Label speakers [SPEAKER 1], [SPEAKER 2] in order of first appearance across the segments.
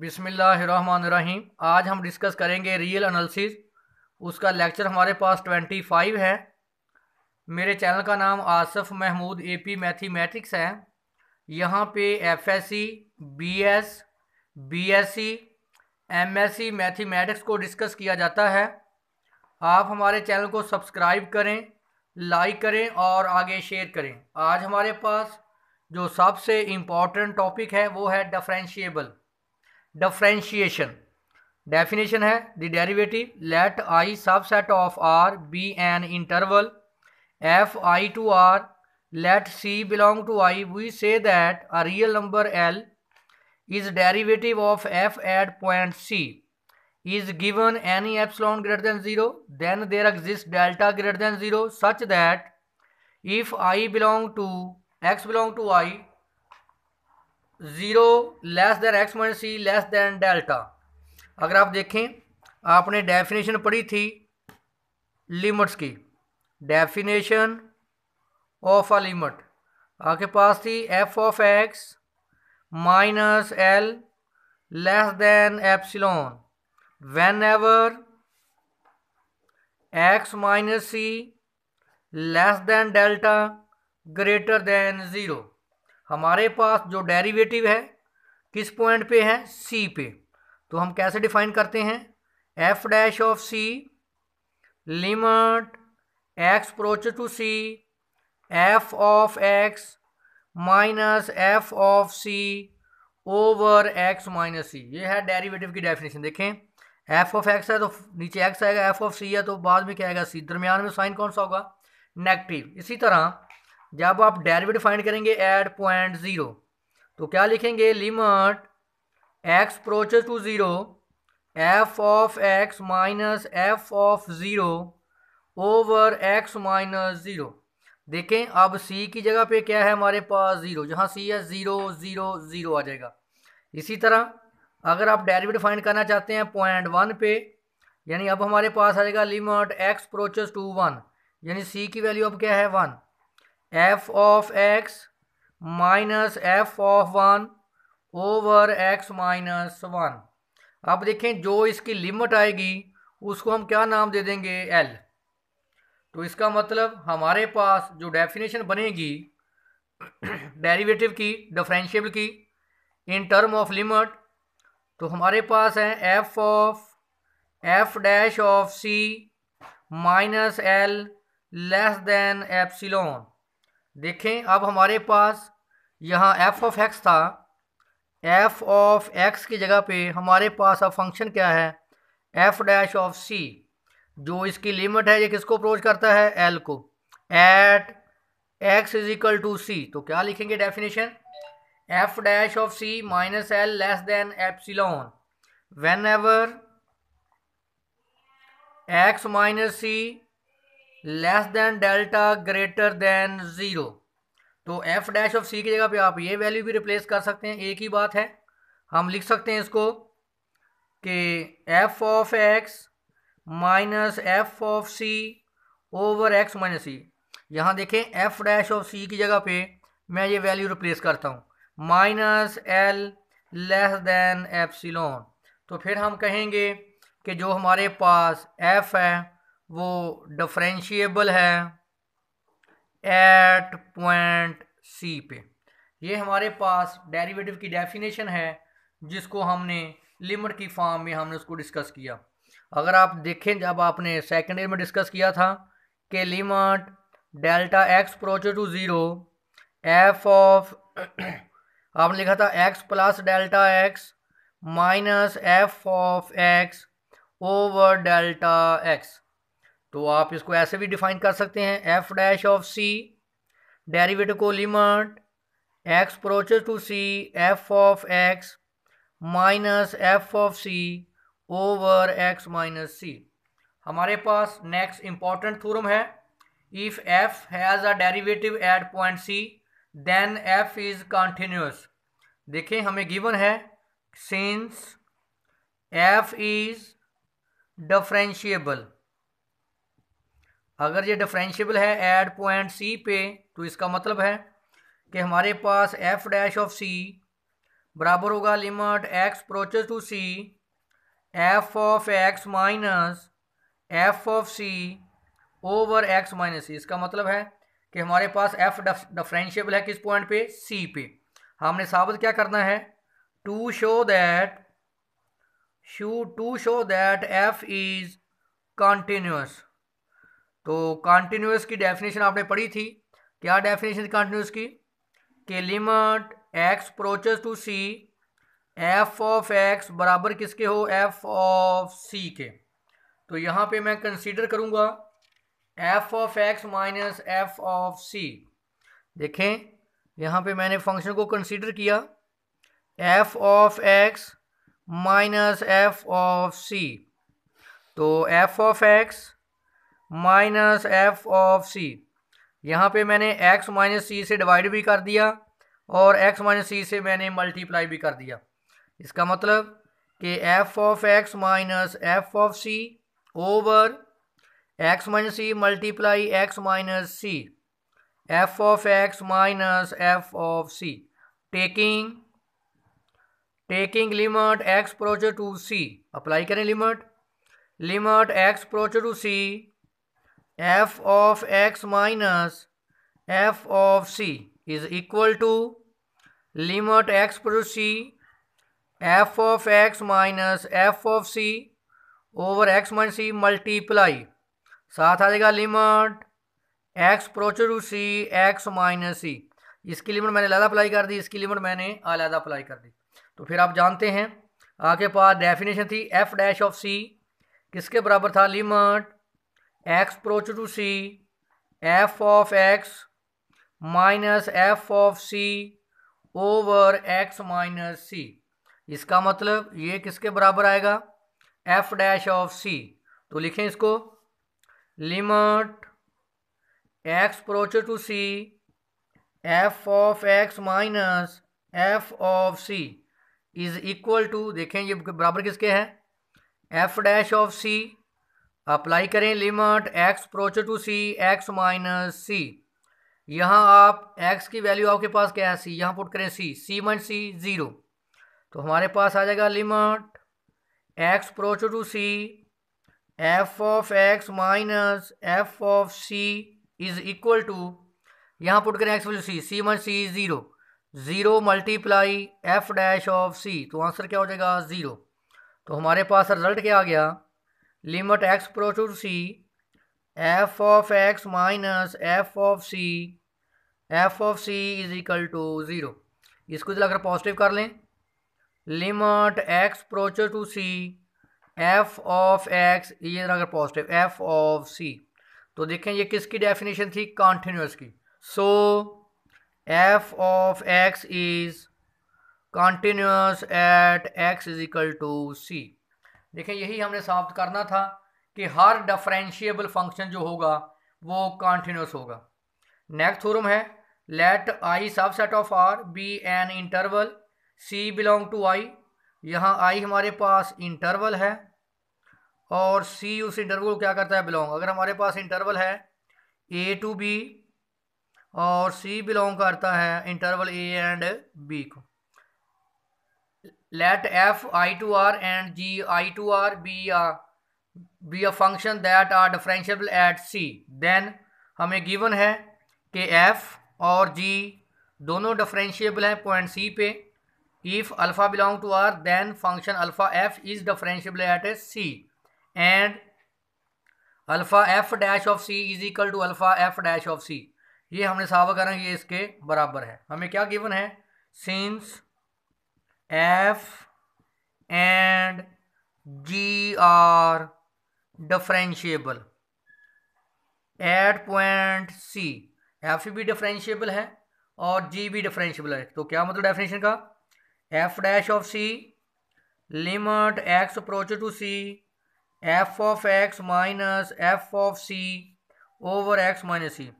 [SPEAKER 1] बिसमीम आज हम डिस्कस करेंगे रियल एनालिसिस उसका लेक्चर हमारे पास ट्वेंटी फाइव है मेरे चैनल का नाम Asif Mahmood A P mathematics है यहाँ पे F S C B S B S C M S C mathematics को डिस्कस किया जाता है आप हमारे चैनल को सब्सक्राइब करें लाइक करें और आगे शेयर करें आज हमारे पास जो सबसे इम्पॉर्टेंट टॉपिक है वो है डिफ्रेंशिएबल Differentiation definition है the derivative let I subset of R be an interval f I to R let c belong to i we say that a real number l is derivative of f at point c is given any epsilon greater than 0 then there exists delta greater than 0 such that if i belong to x belong to i zero less than x minus c less than delta अगर आप देखें आपने definition पढ़ी थी limits की definition of a limit आपके पास थी f of x minus L less than epsilon whenever x minus c less than delta greater than zero हमारे पास जो डेरिवेटिव है किस पॉइंट पे है सी पे तो हम कैसे डिफाइन करते हैं F dash of C limit x approach to C F of x minus F of C over x minus सी ये है डेरिवेटिव की डेफिनेशन देखें एफ ऑफ एक्स है तो नीचे एक्स आएगा एफ ऑफ सी है तो बाद में क्या आएगा सी दरमियान में साइन कौन सा होगा नेगेटिव इसी तरह जब आप डेरिवेटिव फाइंड करेंगे एट पॉइंट ज़ीरो तो क्या लिखेंगे limit x approaches to zero f of x minus F of zero over x minus zero देखें अब सी की जगह पे क्या है हमारे पास ज़ीरो जहाँ सी है ज़ीरो ज़ीरो ज़ीरो आ जाएगा इसी तरह अगर आप डेरिवेटिव फाइंड करना चाहते हैं पॉइंट वन पे यानी अब हमारे पास आ जाएगा limit x approaches to one यानी सी की वैल्यू अब क्या है one f of x minus F of one over x minus one अब देखें जो इसकी लिमिट आएगी उसको हम क्या नाम दे देंगे एल तो इसका मतलब हमारे पास जो डेफिनेशन बनेगी डेरिवेटिव की डिफरेंशियल की इन टर्म ऑफ लिमिट तो हमारे पास है F of f dash of c minus L less than epsilon देखें अब हमारे पास यहाँ एफ ऑफ एक्स था एफ ऑफ एक्स की जगह पे हमारे पास अब फंक्शन क्या है एफ डैश ऑफ सी जो इसकी लिमिट है ये किसको अप्रोच करता है एल को at x is equal to c तो क्या लिखेंगे definition F dash of c minus L less than epsilon whenever x minus c less than delta greater than zero तो एफ डैश ऑफ सी की जगह पे आप ये वैल्यू भी रिप्लेस कर सकते हैं एक ही बात है हम लिख सकते हैं इसको कि F of x minus F of C over x minus सी यहाँ देखें एफ डैश ऑफ सी की जगह पे मैं ये वैल्यू रिप्लेस करता हूँ minus L less than epsilon तो फिर हम कहेंगे कि जो हमारे पास एफ है वो डिफ्रेंशिएबल है एट पॉइंट सी पे ये हमारे पास डेरिवेटिव की डेफिनेशन है जिसको हमने लिमिट की फॉर्म में हमने उसको डिस्कस किया अगर आप देखें जब आपने सेकेंड ईयर में डिस्कस किया था कि limit delta x प्रोचो to zero f of आपने लिखा था x plus delta x minus F of x over delta x तो आप इसको ऐसे भी डिफाइन कर सकते हैं F dash of c derivative को limit x approaches to C F of x minus F of C over x minus c हमारे पास नेक्स्ट इंपॉर्टेंट थ्योरम है if f has a derivative at point C then f is continuous देखें हमें given है since F is differentiable अगर ये differentiable है eight point C पे तो इसका मतलब है कि हमारे पास एफ डैश ऑफ सी बराबर होगा limit x approaches to C F of x minus F of C over x minus C इसका मतलब है कि हमारे पास एफ डिफ्रेंशियबल है किस पॉइंट पे सी पे हमने साबित क्या करना है to show that show to show that F is continuous तो कॉन्टीन्यूस की डेफिनेशन आपने पढ़ी थी क्या डेफिनेशन कॉन्टीन्यूस की कि limit X approaches to C F of X बराबर किसके हो एफ ऑफ सी के तो यहाँ पे मैं कंसीडर करूँगा F of x minus F of C देखें यहाँ पे मैंने फंक्शन को कंसीडर किया F of x minus F of सी तो F of x minus F of C यहाँ पे मैंने एक्स माइनस सी से डिवाइड भी कर दिया और एक्स माइनस सी से मैंने मल्टीप्लाई भी कर दिया इसका मतलब कि F of x minus F of C over x minus C multiply X minus C F of x minus F of C taking taking limit X approaches to C apply करें limit limit X approaches to C f of x minus f of c is equal to limit x to c f of x minus f of c over x minus C multiply साथ आ जाएगा limit X approach to C X minus C इसकी limit मैंने अलहदा apply कर दी इसकी limit मैंने अलहदा अप्लाई कर दी तो फिर आप जानते हैं आपके पास डेफिनेशन थी एफ डैश ऑफ सी किसके बराबर था limit X approach to C F of x minus F of C over x minus C इसका मतलब ये किसके बराबर आएगा एफ डैश ऑफ सी तो लिखें इसको limit X approach to C F of x minus F of C is equal to देखें ये बराबर किसके हैं F dash of C apply करें limit x approach to C X minus सी यहाँ आप एक्स की वैल्यू आपके पास क्या है सी यहाँ पुट करें सी सी माइनस सी ज़ीरो तो हमारे पास आ जाएगा limit x approach to C F of x minus F of C is equal to यहाँ पुट करें X value C C minus C zero zero multiply F dash of सी तो answer क्या हो जाएगा ज़ीरो तो हमारे पास रिजल्ट क्या आ गया limit x approach to C F of x minus F of C F of C is equal to zero इसको जब अगर पॉजिटिव कर लें limit x approach to C F of X ये अगर पॉजिटिव एफ ऑफ सी तो देखें ये किसकी डेफिनेशन थी कॉन्टीन्यूस की so F of X is continuous at x is equal to C देखें यही हमने साबित करना था कि हर डिफरेंशिएबल फंक्शन जो होगा वो कॉन्टीन्यूस होगा नेक्स्ट थ्योरम है let I subset of R be an interval C belong to I यहाँ आई हमारे पास इंटरवल है और सी उस इंटरवल को क्या करता है बिलोंग अगर हमारे पास इंटरवल है ए टू बी और सी बिलोंग करता है इंटरवल ए एंड बी को let F I to R and G I to R be a be a function that are differentiable at c then हमें गिवन है कि एफ और जी दोनों डिफरेंशिएबल हैं पॉइंट सी पे if alpha belong to R then function alpha F is differentiable at a C and alpha F dash of C is equal to alpha F dash of C ये हमने साबित करें ये इसके बराबर है हमें क्या गिवन है since F and G are differentiable at point C F भी डिफ्रेंशिएबल है और जी भी डिफ्रेंशिएबल है तो क्या मतलब डेफिनेशन का F dash of C limit X approach to C F of x minus F of C over x minus C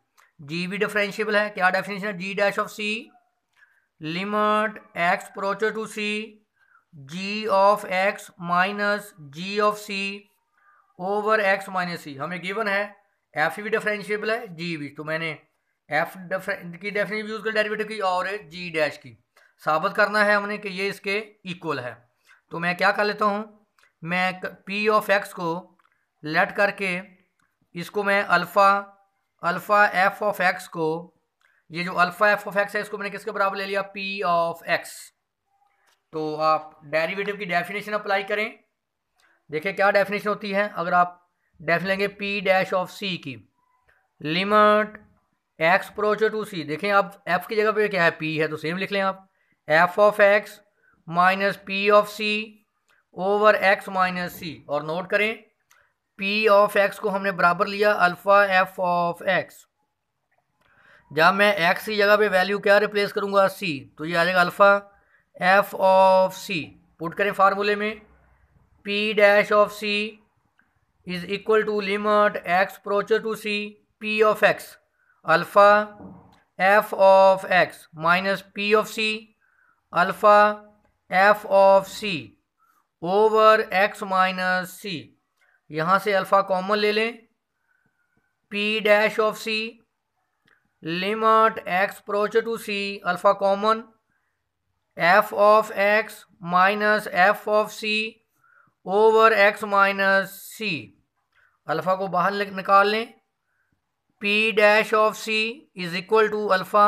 [SPEAKER 1] G भी डिफ्रेंशिएबल है क्या डेफिनेशन है G dash of C limit X प्रोचो to C ji of x minus G of C over x minus C हमें given है F भी differentiable है जी भी तो मैंने एफ की डेफिनेशन यूज़ कर डेरिवेटिव की और जी डैश की साबित करना है हमने कि ये इसके इक्वल है तो मैं क्या कर लेता हूँ मैं पी ऑफ एक्स को लेट करके इसको मैं alpha alpha F of X को ये जो अल्फ़ा एफ ऑफ एक्स है इसको मैंने किसके बराबर ले लिया पी ऑफ एक्स तो आप डेरिवेटिव की डेफिनेशन अप्लाई करें देखिए क्या डेफिनेशन होती है अगर आप डेफ लेंगे पी डैश ऑफ सी की limit x approach to C देखें आप एफ की जगह पे क्या है पी है तो सेम लिख लें आप F of x minus P of C over x minus C और नोट करें पी ऑफ एक्स को हमने बराबर लिया अल्फ़ा एफ ऑफ एक्स जहाँ मैं एक्स की जगह पे वैल्यू क्या रिप्लेस करूँगा सी तो ये आ जाएगा alpha F of C put करें फार्मूले में P dash of C is equal to limit X approaches to C P of X alpha F of x minus P of C alpha F of C over x minus सी यहाँ से alpha common ले लें P dash of C limit x approach to C alpha common F of x minus F of C over x minus C alpha को बाहर निकाल लें P dash of C is equal to alpha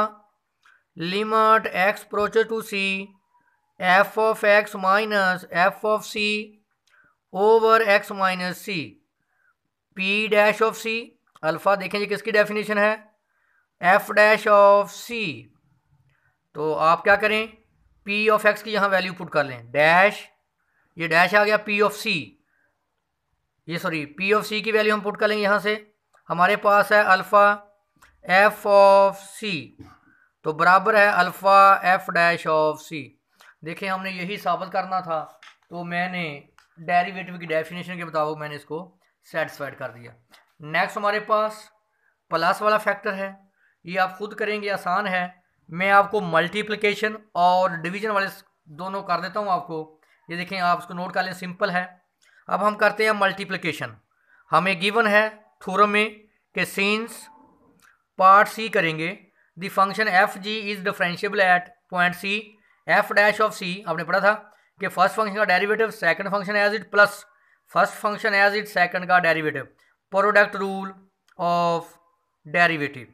[SPEAKER 1] limit x approach to C F of x minus F of C over x minus C P dash of C alpha देखें G किसकी definition है F dash of सी तो आप क्या करें P of x की यहाँ value put कर लें डैश ये डैश आ गया पी ऑफ सी ये सॉरी पी ऑफ सी की वैल्यू हम पुट कर लेंगे यहाँ से हमारे पास है अल्फ़ा एफ ऑफ सी तो बराबर है alpha F dash of C देखें हमने यही साबित करना था तो मैंने डेरिवेटिव की डेफिनेशन के मुताबिक मैंने इसको सेटिस्फाइड कर दिया नेक्स्ट हमारे पास प्लस वाला फैक्टर है ये आप खुद करेंगे आसान है मैं आपको मल्टीप्लिकेशन और डिवीजन वाले दोनों कर देता हूँ आपको ये देखें आप इसको नोट कर लें सिंपल है अब हम करते हैं मल्टीप्लिकेशन हमें गिवन है थोरम में कि सीन्स पार्ट सी करेंगे the function F G is differentiable at point C F dash of C आपने पढ़ा था कि फर्स्ट फंक्शन का derivative second function as it plus first function as it second का derivative product rule of derivative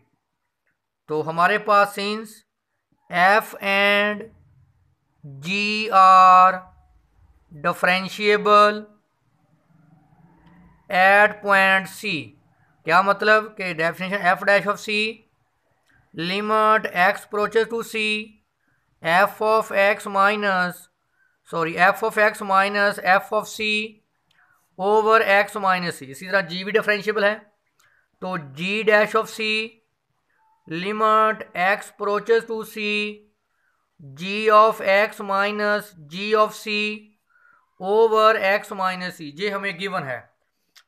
[SPEAKER 1] तो हमारे पास since F and G are differentiable at point C क्या मतलब कि definition F dash of C limit x approaches to C F of x minus sorry F of x minus F of C over x minus C इसी तरह G भी differentiable है तो G dash of C limit x approaches to c g of x minus g of c over x minus c ये हमें given है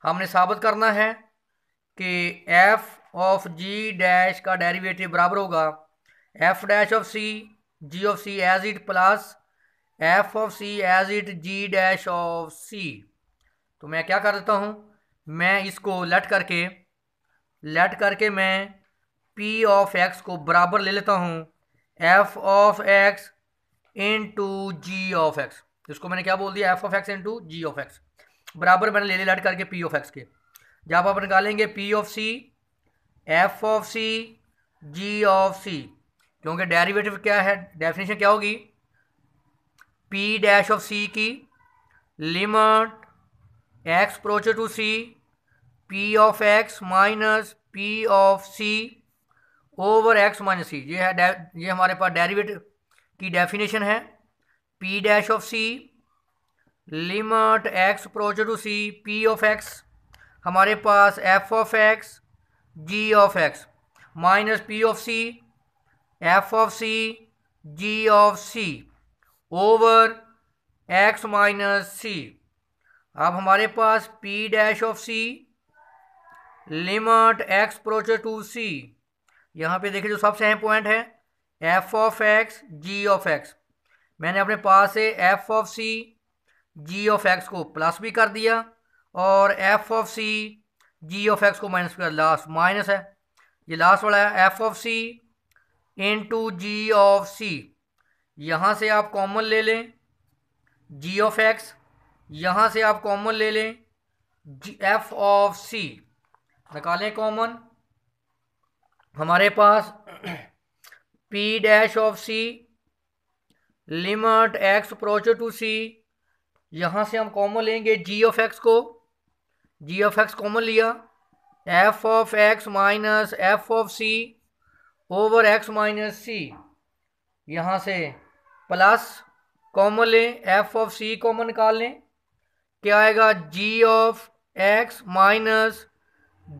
[SPEAKER 1] हमने साबित करना है कि f of g डैश का डेरिवेटिव बराबर होगा f dash of c g of c as it plus f of c as it g dash of c तो मैं क्या कर देता हूँ मैं इसको लट करके लट करके मैं पी ऑफ एक्स को बराबर ले लेता हूँ F of X into G of X इसको मैंने क्या बोल दिया F of X into G of X बराबर मैंने ले लट करके पी ऑफ एक्स के जब आप निकालेंगे P of C F of C ji of C क्योंकि डेरिवेटिव क्या है डेफिनेशन क्या होगी पी डैश ऑफ सी की limit X approaches to C P of x minus P of C over x minus सी ये है ये हमारे पास डेरिवेटिव की डेफिनेशन है P dash of C limit X approach to C P of X हमारे पास F of x ji of x minus P of C F of C ji of C over x minus सी अब हमारे पास P dash of C limit X approach to C यहाँ पे देखिए जो सबसे अहम पॉइंट है F of x ji of X मैंने अपने पास से F of C ji of X को प्लस भी कर दिया और F of C ji of X को माइनस कर लास्ट माइनस है ये लास्ट वाला है F of C into G of C यहाँ से आप कॉमन ले लें जी ऑफ एक्स यहाँ से आप कॉमन ले लें जी एफ ऑफ सी निकालें कॉमन हमारे पास P dash of C limit X approach to C यहाँ से हम कॉमन लेंगे जी ऑफ एक्स को जी ऑफ एक्स कॉमन लिया F of x minus F of C over x minus सी यहाँ से प्लस कॉमन लें एफ ऑफ सी कॉमन निकाल लें क्या आएगा G of x minus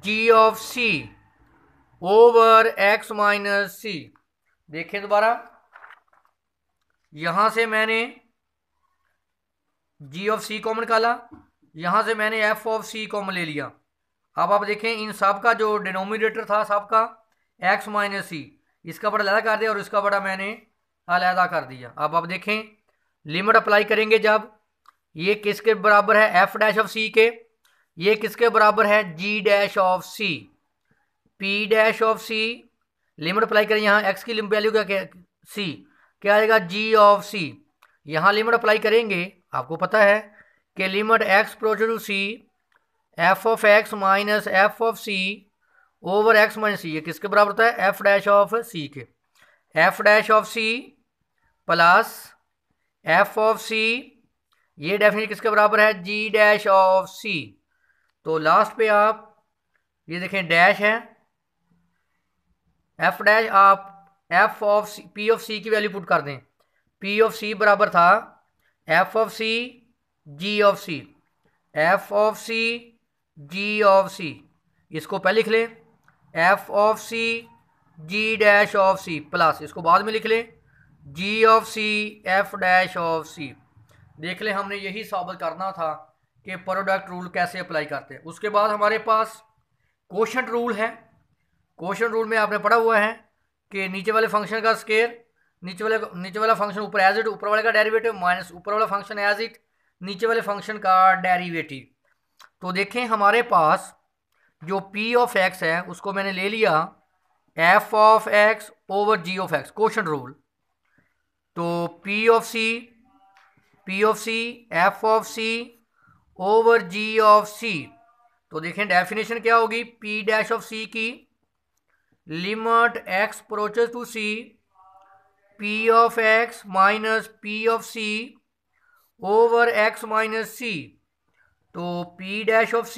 [SPEAKER 1] G of C over x minus C देखें दोबारा यहां से मैंने जी ऑफ सी कॉमन निकाला यहां से मैंने एफ ऑफ सी कॉमन ले लिया अब आप देखें इन सब का जो डिनोमिनेटर था सब का एक्स माइनस सी इसका बड़ा अलहदा कर दिया और इसका बड़ा मैंने अलहदा कर दिया अब आप देखें लिमिट अप्लाई करेंगे जब ये किसके बराबर है एफ डैश ऑफ सी के ये किसके बराबर है G dash of C P dash of C limit apply करें यहाँ एक्स की वैल्यू क्या क्या सी क्या आएगा जी ऑफ सी यहाँ लिमिट अप्लाई करेंगे आपको पता है कि limit x approach to C F of x minus F of C over x minus सी ये किसके बराबर होता है एफ डैश ऑफ सी के F dash of C plus F of C ये डेफिनेशन किसके बराबर है जी डैश ऑफ सी तो लास्ट पे आप ये देखें डैश है एफ डैश आप F of C P of सी की वैल्यू पुट कर दें पी ऑफ सी बराबर था F of C ji of C F of C ji of C इसको पहले लिख लें F of C ji dash of C plus इसको बाद में लिख लें जी of C F dash of C देख लें हमने यही साबित करना था कि प्रोडक्ट रूल कैसे अप्लाई करते हैं उसके बाद हमारे पास क्वेश्चन रूल है क्वेश्चन रूल में आपने पढ़ा हुआ है कि नीचे वाले फंक्शन का स्केयर नीचे वाले नीचे वाला फंक्शन ऊपर एज इट ऊपर वाले का डेरिवेटिव माइनस ऊपर वाला फंक्शन एज इट नीचे वाले फंक्शन का डेरिवेटिव तो देखें हमारे पास जो पी ऑफ एक्स है उसको मैंने ले लिया F of x over G of X question rule तो P of C P of C F of C over G of सी तो देखें डेफिनेशन क्या होगी पी डैश ऑफ सी की limit x approaches to c p of x minus p of c over x minus c तो p dash of c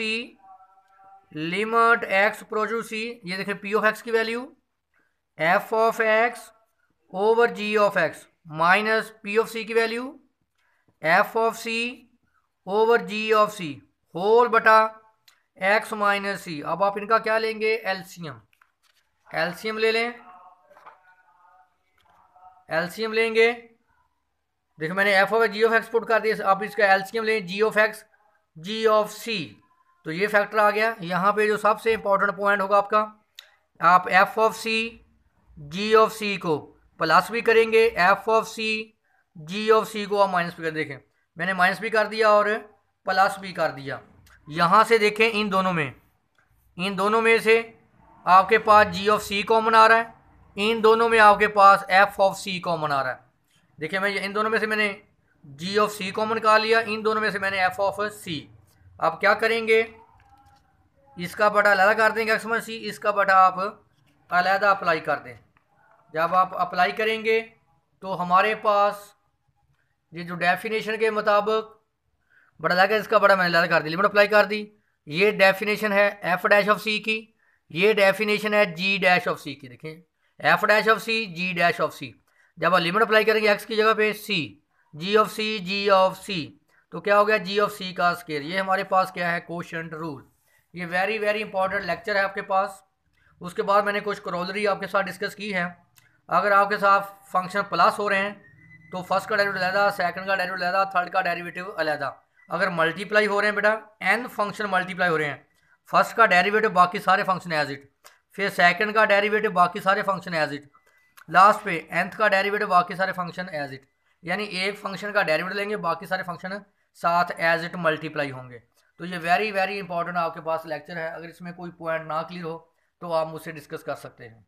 [SPEAKER 1] limit x approach to c ये देखें p of x की value f of x over g of x minus p of c की value f of c over g of c whole बटा x minus सी अब आप इनका क्या लेंगे एल्सियम एल्शियम ले लें एल्शियम लेंगे देखो मैंने f of g of x put कर दिया आप इसका एल्शियम लें जी ऑफ एक्स जी ऑफ सी तो ये फैक्टर आ गया यहाँ पे जो सबसे इम्पोर्टेंट पॉइंट होगा आपका आप F of C ji of c को प्लस भी करेंगे f of C ji of c को आप माइनस भी कर देखें मैंने माइनस भी कर दिया और प्लस भी कर दिया यहाँ से देखें इन दोनों में इन दोनों में से आपके पास जी ऑफ सी कॉमन आ रहा है इन दोनों में आपके पास एफ ऑफ सी कॉमन आ रहा है देखिए मैं इन दोनों में से मैंने जी ऑफ सी कॉमन का लिया इन दोनों में से मैंने एफ ऑफ सी आप क्या करेंगे इसका बटा अलहदा कर देंगे एक्समन सी इसका बटा आप अलहदा अप्लाई कर दें जब आप अप्लाई करेंगे तो हमारे पास ये जो डेफिनेशन के मुताबिक बड़ा लगा इसका बड़ा मैंने अलहदा कर दी लिमिट अप्लाई कर दी ये डेफिनेशन है एफ डैश ऑफ सी की ये डेफिनेशन है जी डैश ऑफ सी की देखें f dash of C ji dash of c जब आप लिमिट अप्लाई करेंगे एक्स की जगह पे सी जी ऑफ सी जी ऑफ सी तो क्या हो गया जी ऑफ सी का स्केयर ये हमारे पास क्या है क्वेश्चन रूल ये वेरी वेरी इंपॉर्टेंट लेक्चर है आपके पास उसके बाद मैंने कुछ क्रोलरी आपके साथ डिस्कस की है अगर आपके साथ फंक्शन प्लस हो रहे हैं तो फर्स्ट का डेरिवेटिव अलहदा सेकंड का डेरिवेटिव अलहदा थर्ड का डायरेवेटिव अलहदा अगर मल्टीप्लाई हो रहे हैं बेटा एन फंक्शन मल्टीप्लाई हो रहे हैं फर्स्ट का डेरिवेटिव बाकी सारे फंक्शन एज इट फिर सेकंड का डेरिवेटिव बाकी सारे फंक्शन एज इट लास्ट पे एंथ का डेरिवेटिव बाकी सारे फंक्शन एज इट यानी एक फंक्शन का डेरिवेटिव लेंगे बाकी सारे फंक्शन साथ एज इट मल्टीप्लाई होंगे तो ये वेरी वेरी इंपॉर्टेंट आपके पास लेक्चर है अगर इसमें कोई पॉइंट ना क्लियर हो तो आप मुझसे डिस्कस कर सकते हैं